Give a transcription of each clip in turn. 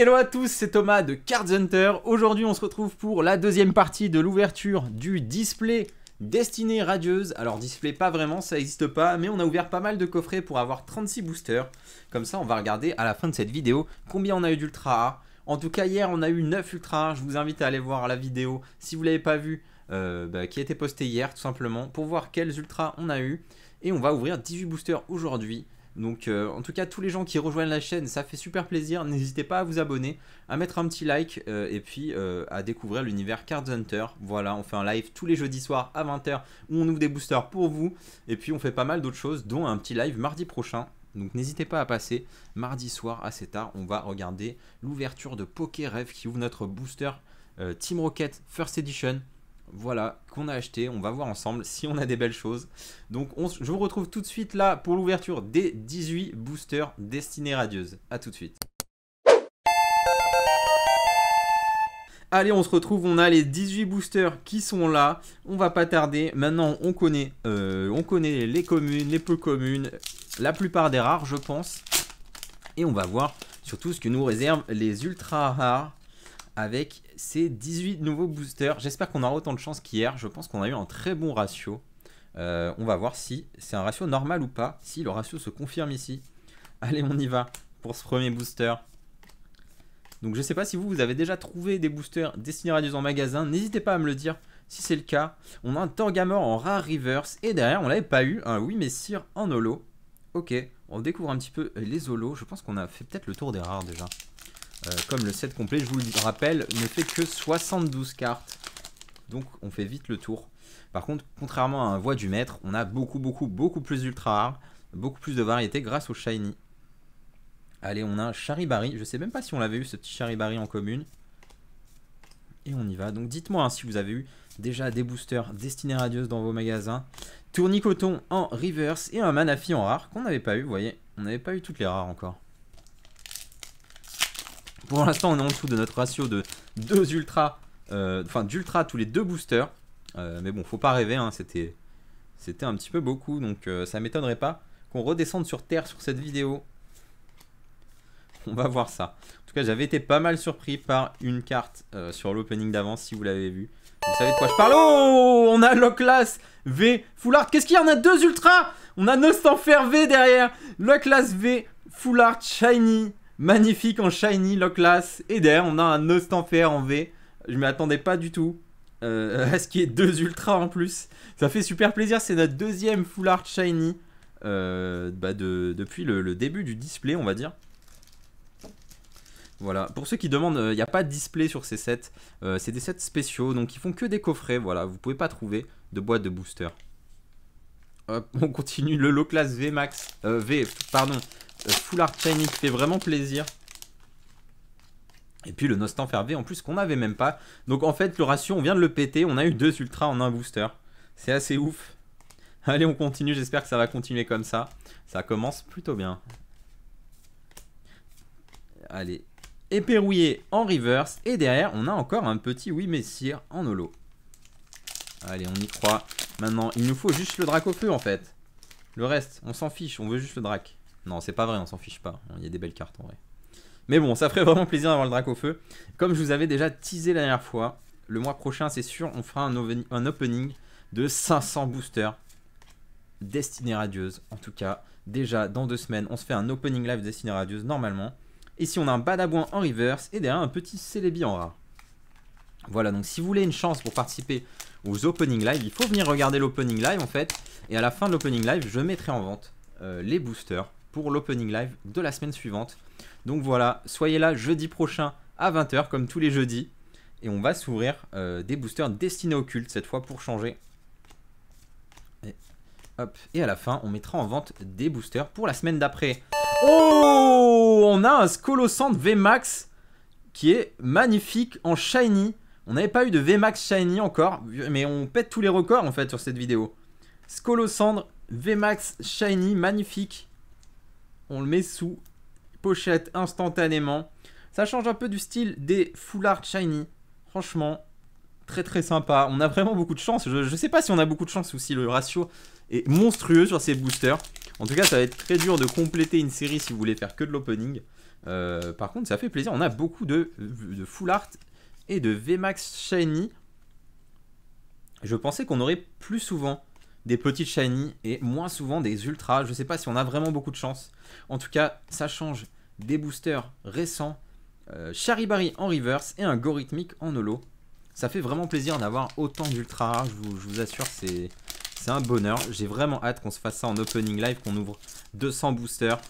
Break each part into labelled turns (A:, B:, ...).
A: Hello à tous, c'est Thomas de Cards Hunter. Aujourd'hui, on se retrouve pour la deuxième partie de l'ouverture du display Destinée radieuse. Alors, display pas vraiment, ça n'existe pas, mais on a ouvert pas mal de coffrets pour avoir 36 boosters. Comme ça, on va regarder à la fin de cette vidéo combien on a eu d'ultra En tout cas, hier, on a eu 9 ultra Je vous invite à aller voir la vidéo si vous l'avez pas vue, euh, bah, qui a été postée hier, tout simplement, pour voir quels ultra on a eu. Et on va ouvrir 18 boosters aujourd'hui. Donc euh, en tout cas tous les gens qui rejoignent la chaîne, ça fait super plaisir. N'hésitez pas à vous abonner, à mettre un petit like euh, et puis euh, à découvrir l'univers Cards Hunter. Voilà, on fait un live tous les jeudis soirs à 20h où on ouvre des boosters pour vous. Et puis on fait pas mal d'autres choses, dont un petit live mardi prochain. Donc n'hésitez pas à passer mardi soir assez tard. On va regarder l'ouverture de Poké Rêve qui ouvre notre booster Team Rocket First Edition. Voilà, qu'on a acheté. On va voir ensemble si on a des belles choses. Donc, je vous retrouve tout de suite là pour l'ouverture des 18 boosters destinés Radieuse. A tout de suite. Allez, on se retrouve, on a les 18 boosters qui sont là. On va pas tarder. Maintenant, on connaît, euh, on connaît les communes, les peu communes, la plupart des rares, je pense. Et on va voir surtout ce que nous réservent les ultra rares avec c'est 18 nouveaux boosters. J'espère qu'on aura autant de chance qu'hier. Je pense qu'on a eu un très bon ratio. Euh, on va voir si c'est un ratio normal ou pas. Si le ratio se confirme ici. Allez, on y va pour ce premier booster. Donc je sais pas si vous, vous avez déjà trouvé des boosters destinés à en magasin. N'hésitez pas à me le dire si c'est le cas. On a un Torgamore en rare reverse. Et derrière, on l'avait pas eu. Un Oui Messire en holo. Ok, on découvre un petit peu les holos. Je pense qu'on a fait peut-être le tour des rares déjà. Euh, comme le set complet, je vous le rappelle, ne fait que 72 cartes. Donc on fait vite le tour. Par contre, contrairement à un voix du maître, on a beaucoup, beaucoup, beaucoup plus d'ultra rares, beaucoup plus de variétés grâce au shiny. Allez, on a un Charibari. Je sais même pas si on l'avait eu ce petit Charibari en commune. Et on y va. Donc dites-moi hein, si vous avez eu déjà des boosters destinés radieuses dans vos magasins. Tournicoton en reverse et un Manafi en rare qu'on n'avait pas eu, vous voyez. On n'avait pas eu toutes les rares encore. Pour l'instant, on est en dessous de notre ratio de deux ultra, euh, enfin d'ultra tous les deux boosters. Euh, mais bon, faut pas rêver, hein, c'était c'était un petit peu beaucoup, donc euh, ça m'étonnerait pas qu'on redescende sur Terre sur cette vidéo. On va voir ça. En tout cas, j'avais été pas mal surpris par une carte sur l'opening d'avance, si vous l'avez vu. Vous savez de quoi je parle Oh On a Loclas V Foulard. Qu'est-ce qu'il y en a deux ultras On a Nostanfer V derrière. Loclas V Foulard Shiny. Magnifique en shiny, class, Et derrière, on a un ostenfer en V. Je m'y attendais pas du tout. à euh, ce qui est deux ultras en plus. Ça fait super plaisir. C'est notre deuxième full art shiny euh, bah, depuis le, début du display, on va dire. Voilà, pour ceux qui demandent, il euh, n'y a pas de display sur ces sets. c'est des sets spéciaux, donc ils font que des coffrets. Voilà, vous pouvez pas trouver de boîte de booster. Hop, on continue le low class V max. v, pardon, euh, full art fait vraiment plaisir. Et puis le Nostan Fervé en plus qu'on n'avait même pas. Donc en fait le ratio on vient de le péter, on a eu deux ultras en un booster. C'est assez ouf. Allez on continue, j'espère que ça va continuer comme ça. Ça commence plutôt bien. Allez, éperouillé en reverse. Et derrière on a encore un petit oui messire en holo. Allez on y croit. Maintenant il nous faut juste le drac au feu en fait. Le reste on s'en fiche, on veut juste le drac. Non, c'est pas vrai, on s'en fiche pas. Il y a des belles cartes en vrai. Mais bon, ça ferait vraiment plaisir d'avoir le drac au feu. Comme je vous avais déjà teasé la dernière fois, le mois prochain, c'est sûr, on fera un, opening de 500 boosters destinés radieuse. En tout cas, déjà dans deux semaines, on se fait un opening live destiné radieuse normalement. Et si on a un badabouin en reverse et eh derrière un petit célébi en rare. Voilà, donc si vous voulez une chance pour participer aux opening live, il faut venir regarder l'opening live en fait. Et à la fin de l'opening live, je mettrai en vente euh, les boosters pour l'opening live de la semaine suivante. Donc voilà, soyez là jeudi prochain à 20h comme tous les jeudis. Et on va s'ouvrir euh, des boosters destinés au culte cette fois pour changer. Et, hop. et à la fin, on mettra en vente des boosters pour la semaine d'après. Oh On a un V VMAX qui est magnifique en shiny. On n'avait pas eu de VMAX shiny encore, mais on pète tous les records en fait sur cette vidéo. Scolosandre VMAX shiny, magnifique. On le met sous pochette instantanément. Ça change un peu du style des full art shiny. Franchement, très très sympa. On a vraiment beaucoup de chance. Je, ne sais pas si on a beaucoup de chance ou si le ratio est monstrueux sur ces boosters. En tout cas, ça va être très dur de compléter une série si vous voulez faire que de l'opening. Euh, par contre, ça fait plaisir. On a beaucoup de, de full art et de VMAX shiny. Je pensais qu'on aurait plus souvent des petites shiny et moins souvent des ultras. Je sais pas si on a vraiment beaucoup de chance. En tout cas, ça change des boosters récents, Charibari euh, en reverse et un gorithmique en holo. Ça fait vraiment plaisir d'avoir autant d'ultra je vous, assure, c'est un bonheur. J'ai vraiment hâte qu'on se fasse ça en opening live, qu'on ouvre 200 boosters.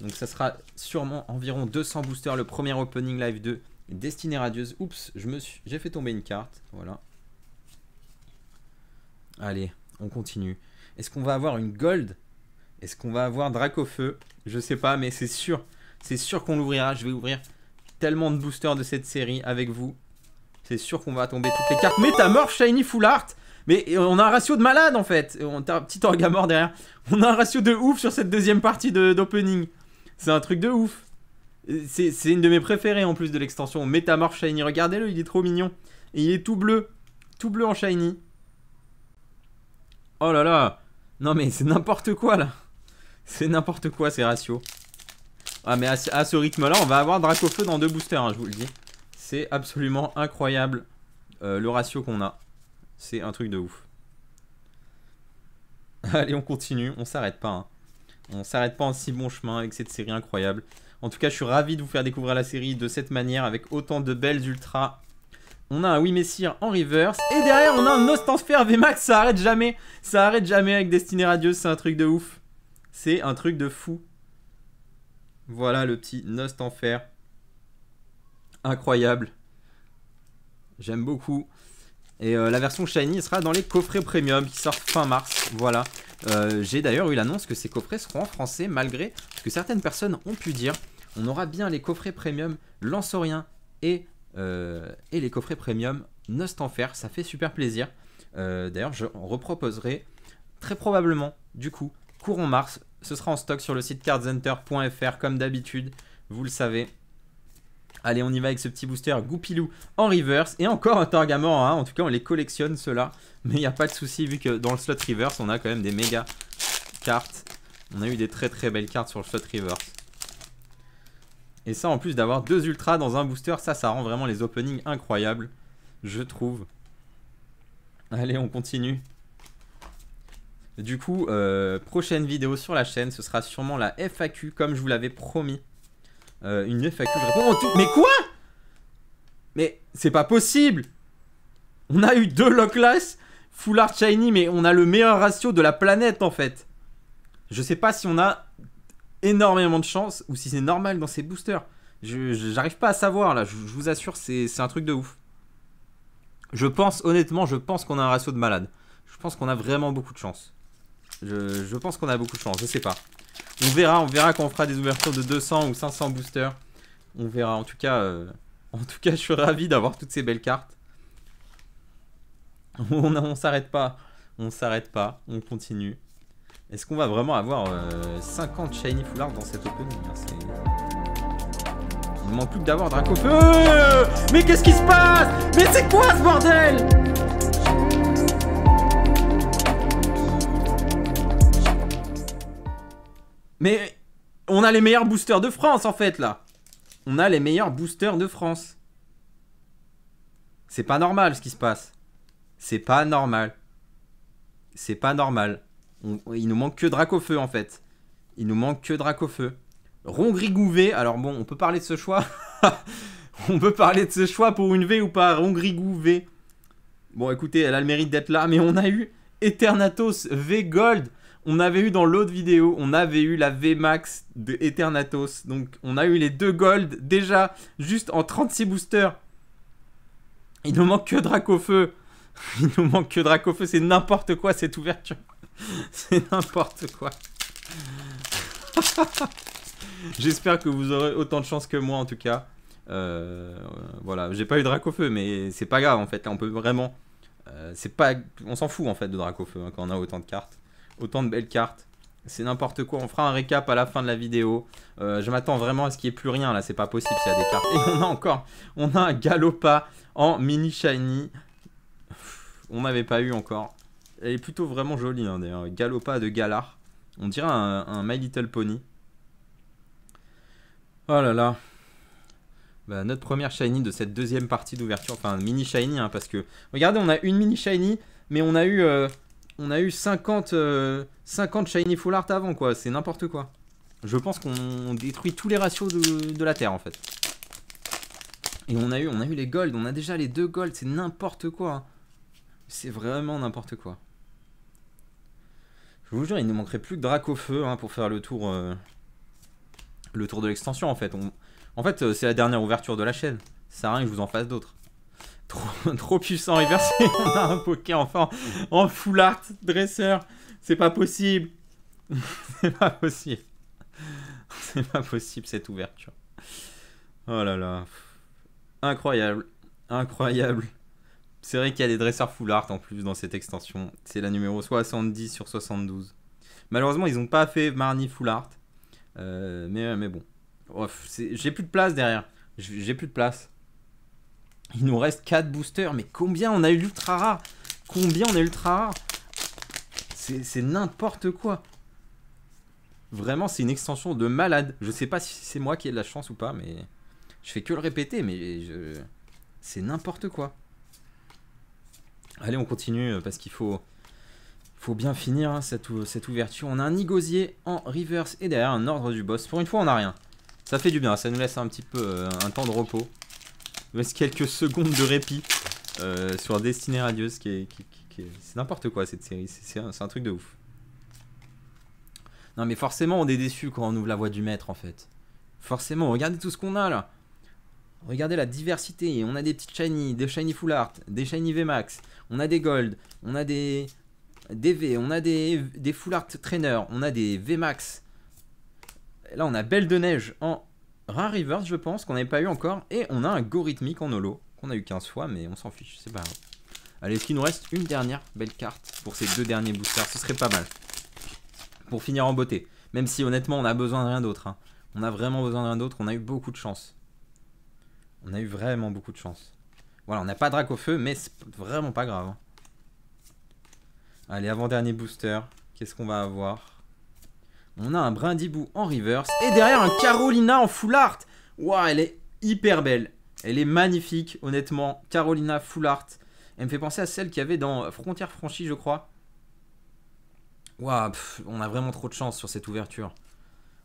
A: Donc ça sera sûrement environ 200 boosters le premier opening live de Destinée Radieuse. Oups, j'ai fait tomber une carte, voilà. Allez, on continue. Est-ce qu'on va avoir une gold Est-ce qu'on va avoir drac feu Je sais pas, mais c'est sûr. C'est sûr qu'on l'ouvrira. Je vais ouvrir tellement de boosters de cette série avec vous. C'est sûr qu'on va tomber toutes les cartes. Métamorph, Shiny, Full Art Mais on a un ratio de malade en fait On a un petit Orgamore derrière. On a un ratio de ouf sur cette deuxième partie d'opening. c'est un truc de ouf. C'est une de mes préférées en plus de l'extension. Métamorph Shiny, regardez-le, il est trop mignon. Et il est tout bleu. Tout bleu en Shiny. Oh là là Non mais c'est n'importe quoi là C'est n'importe quoi ces ratios. Ah mais à, ce rythme là on va avoir Dracofeu dans deux boosters hein, je vous le dis. C'est absolument incroyable euh, le ratio qu'on a. C'est un truc de ouf. Allez on continue, on s'arrête pas. Hein. On s'arrête pas en si bon chemin avec cette série incroyable. En tout cas je suis ravi de vous faire découvrir la série de cette manière avec autant de belles ultras on a un Oui Messire en reverse. Et derrière, on a un v VMAX. Ça arrête jamais. Ça arrête jamais avec Destiny Radio, C'est un truc de ouf. C'est un truc de fou. Voilà le petit enfer Incroyable. J'aime beaucoup. Et euh, la version Shiny sera dans les coffrets premium qui sortent fin mars. Voilà. Euh, j'ai d'ailleurs eu l'annonce que ces coffrets seront en français malgré ce que certaines personnes ont pu dire. On aura bien les coffrets premium rien et euh, et les coffrets premium Nostanfer, ça fait super plaisir. Euh, d'ailleurs, je reproposerai très probablement, du coup, courant mars. Ce sera en stock sur le site cardcenter.fr, comme d'habitude, vous le savez. Allez, on y va avec ce petit booster Goupilou en reverse et encore un targamor. Hein. En tout cas, on les collectionne ceux-là. Mais il n'y a pas de souci vu que dans le slot reverse, on a quand même des méga cartes. On a eu des très très belles cartes sur le slot reverse. Et ça, en plus d'avoir deux ultras dans un booster, ça, ça rend vraiment les openings incroyables, je trouve. Allez, on continue. Du coup, euh, prochaine vidéo sur la chaîne, ce sera sûrement la FAQ, comme je vous l'avais promis. Euh, une FAQ, je réponds tout. Mais quoi Mais c'est pas possible On a eu deux Lockless, Full Art Shiny, mais on a le meilleur ratio de la planète en fait. Je sais pas si on a énormément de chance ou si c'est normal dans ces boosters. Je n'arrive pas à savoir là, je, vous assure, c'est un truc de ouf. Je pense, honnêtement, je pense qu'on a un ratio de malade. Je pense qu'on a vraiment beaucoup de chance. Je, pense qu'on a beaucoup de chance, je sais pas. On verra, on verra quand on fera des ouvertures de 200 ou 500 boosters. On verra, en tout cas, euh, en tout cas je suis ravi d'avoir toutes ces belles cartes. On s'arrête pas, on s'arrête pas, on continue. Est-ce qu'on va vraiment avoir 50 euh, Shiny foulards dans cette opening hein, Il ne manque plus que d'avoir Draco Mais qu'est-ce qui se passe Mais c'est quoi ce bordel Mais on a les meilleurs boosters de France en fait là On a les meilleurs boosters de France C'est pas normal ce qui se passe C'est pas normal C'est pas normal il nous manque que Dracofeu en fait. Il nous manque que Dracofeu. V alors bon, on peut parler de ce choix. on peut parler de ce choix pour une V ou pas V Bon, écoutez, elle a le mérite d'être là, mais on a eu Eternatos V Gold. On avait eu dans l'autre vidéo, on avait eu la V Max de Eternatos. Donc, on a eu les deux Gold déjà, juste en 36 boosters. Il nous manque que Dracofeu. Il nous manque que Dracofeu, c'est n'importe quoi cette ouverture. C'est n'importe quoi. J'espère que vous aurez autant de chance que moi en tout cas. Euh, euh, voilà, j'ai pas eu Dracofeu, mais c'est pas grave en fait. on peut vraiment. Euh, c'est pas, on s'en fout en fait de Dracofeu hein, quand on a autant de cartes, autant de belles cartes. C'est n'importe quoi. On fera un récap à la fin de la vidéo. je m'attends vraiment à ce qu'il n'y ait plus rien là. C'est pas possible s'il y a des cartes. Et on a encore, on a un Galopa en mini shiny. On n'avait pas eu encore. Elle est plutôt vraiment jolie, hein, d'ailleurs. Galopa de Galar. On dirait un, My Little Pony. Oh là là. Bah, notre première shiny de cette deuxième partie d'ouverture. Enfin, mini shiny, hein, parce que... Regardez, on a une mini shiny, mais on a eu... Euh, on a eu 50, euh, shiny full art avant, quoi. C'est n'importe quoi. Je pense qu'on détruit tous les ratios de, la Terre, en fait. Et on a eu, on a eu les golds. On a déjà les deux golds. C'est n'importe quoi. Hein. C'est vraiment n'importe quoi. Je vous jure, il ne manquerait plus que Drac au feu hein, pour faire le tour, euh, le tour de l'extension en fait. En fait, euh, c'est la dernière ouverture de la chaîne. Ça sert à rien que je vous en fasse d'autres. Trop, puissant, reversé. On a un poker enfin en full art, dresseur. C'est pas possible. c'est pas possible. C'est pas possible cette ouverture. Oh là là. Incroyable. Incroyable. C'est vrai qu'il y a des dresseurs full art en plus dans cette extension. C'est la numéro 70 sur 72. Malheureusement, ils n'ont pas fait Marnie full art. Euh, mais, mais bon. J'ai plus de place derrière. J'ai plus de place. Il nous reste 4 boosters. Mais combien on a eu ultra rare Combien on a eu rare C'est n'importe quoi. Vraiment, c'est une extension de malade. Je sais pas si c'est moi qui ai de la chance ou pas, mais je fais que le répéter, mais c'est n'importe quoi. Allez, on continue euh, parce qu'il faut, faut bien finir hein, cette, ouverture. On a un Nigosier en reverse et derrière un ordre du boss. Pour une fois, on n'a rien. Ça fait du bien, ça nous laisse un petit peu euh, un temps de repos. Il reste quelques secondes de répit euh, sur Destinée Radieuse. Qui qui, C'est n'importe quoi cette série, c'est un, un truc de ouf. Non mais forcément on est déçu quand on ouvre la voie du maître en fait. Forcément, regardez tout ce qu'on a là. Regardez la diversité. On a des petites shiny, des shiny full art, des shiny VMAX, on a des gold, on a des, dv V, on a des, des full art trainer, on a des VMAX. Là, on a Belle de Neige en Rare Reverse, je pense, qu'on n'avait pas eu encore. Et on a un Go en holo, qu'on a eu 15 fois, mais on s'en fiche, c'est pas Allez, est-ce qu'il nous reste une dernière belle carte pour ces deux derniers boosters Ce serait pas mal. Pour finir en beauté. Même si honnêtement, on a besoin de rien d'autre. Hein. On a vraiment besoin de rien d'autre, on a eu beaucoup de chance. On a eu vraiment beaucoup de chance. Voilà, on n'a pas drac au feu, mais c'est vraiment pas grave. Hein. Allez, avant-dernier booster. Qu'est-ce qu'on va avoir On a un brindibou en reverse. Et derrière, un Carolina en full art Waouh, elle est hyper belle. Elle est magnifique, honnêtement. Carolina full art. Elle me fait penser à celle qu'il y avait dans Frontières Franchie, je crois. Waouh, on a vraiment trop de chance sur cette ouverture.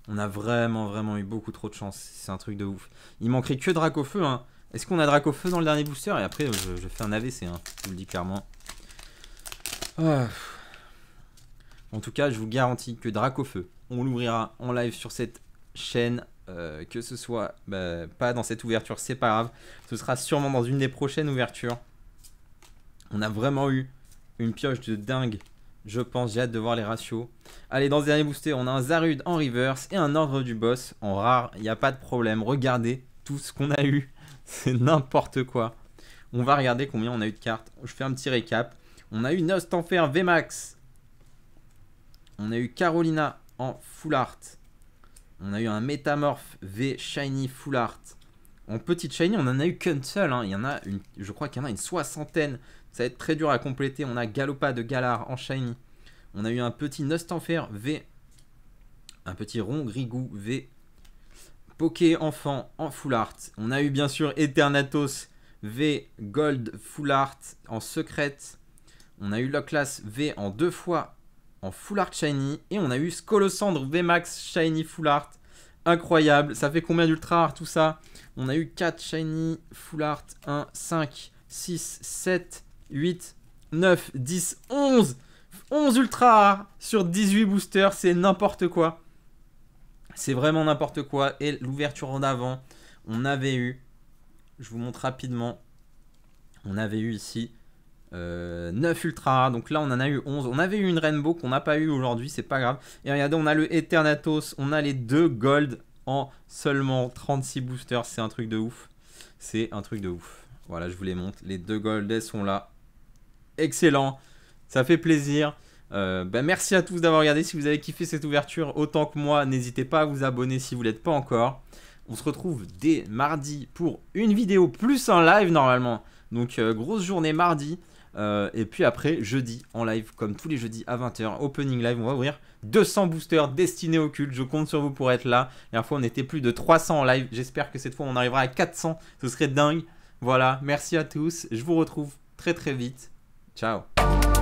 A: On a vraiment, vraiment eu beaucoup trop de chance. C'est un truc de ouf. Il manquerait que Dracofeu. Hein. Est-ce qu'on a Dracofeu dans le dernier booster Et après, je, fais un AVC. Hein. Je vous le dis clairement. Ah. En tout cas, je vous garantis que Feu, on l'ouvrira en live sur cette chaîne. Euh, que ce soit bah, pas dans cette ouverture, c'est pas grave. Ce sera sûrement dans une des prochaines ouvertures. On a vraiment eu une pioche de dingue je pense, j'ai hâte de voir les ratios. Allez, dans ce dernier booster, on a un Zarud en reverse et un ordre du boss en rare. Il n'y a pas de problème. Regardez tout ce qu'on a eu. C'est n'importe quoi. On va regarder combien on a eu de cartes. Je fais un petit récap. On a eu Nost Enfer VMAX. On a eu Carolina en full art. On a eu un Metamorph V Shiny full art. En petite Shiny, on en a eu qu'un seul. Hein. Il y en a une, je crois qu'il y en a une soixantaine ça va être très dur à compléter. On a Galopa de Galar en shiny. On a eu un petit Enfer V. Un petit Rond Grigou V. Poké Enfant en Full Art. On a eu bien sûr Eternatos V Gold Full Art en secrète. On a eu Loclass V en deux fois en Full Art Shiny. Et on a eu Scolosandre V Max Shiny Full Art. Incroyable. Ça fait combien d'ultra art tout ça On a eu 4 Shiny Full Art 1, 5, 6, 7, 8, 9, 10, 11. 11 ultra rares sur 18 boosters, c'est n'importe quoi. C'est vraiment n'importe quoi. Et l'ouverture en avant, on avait eu, je vous montre rapidement, on avait eu ici 9 euh, ultra rares. Donc là, on en a eu 11. On avait eu une rainbow qu'on n'a pas eu aujourd'hui, c'est pas grave. Et regardez, on a le Eternatos, on a les deux gold en seulement 36 boosters. C'est un truc de ouf. C'est un truc de ouf. Voilà, je vous les montre. Les deux gold, elles sont là excellent. Ça fait plaisir. Euh, ben, merci à tous d'avoir regardé. Si vous avez kiffé cette ouverture autant que moi, n'hésitez pas à vous abonner si vous ne l'êtes pas encore. On se retrouve dès mardi pour une vidéo plus un live normalement. Donc euh, grosse journée mardi. Euh, et puis après, jeudi en live, comme tous les jeudis à 20h, opening live, on va ouvrir 200 boosters destinés au culte. Je compte sur vous pour être là. La dernière fois, on était plus de 300 en live. J'espère que cette fois, on arrivera à 400. Ce serait dingue. Voilà, merci à tous. Je vous retrouve très très vite. Tchau.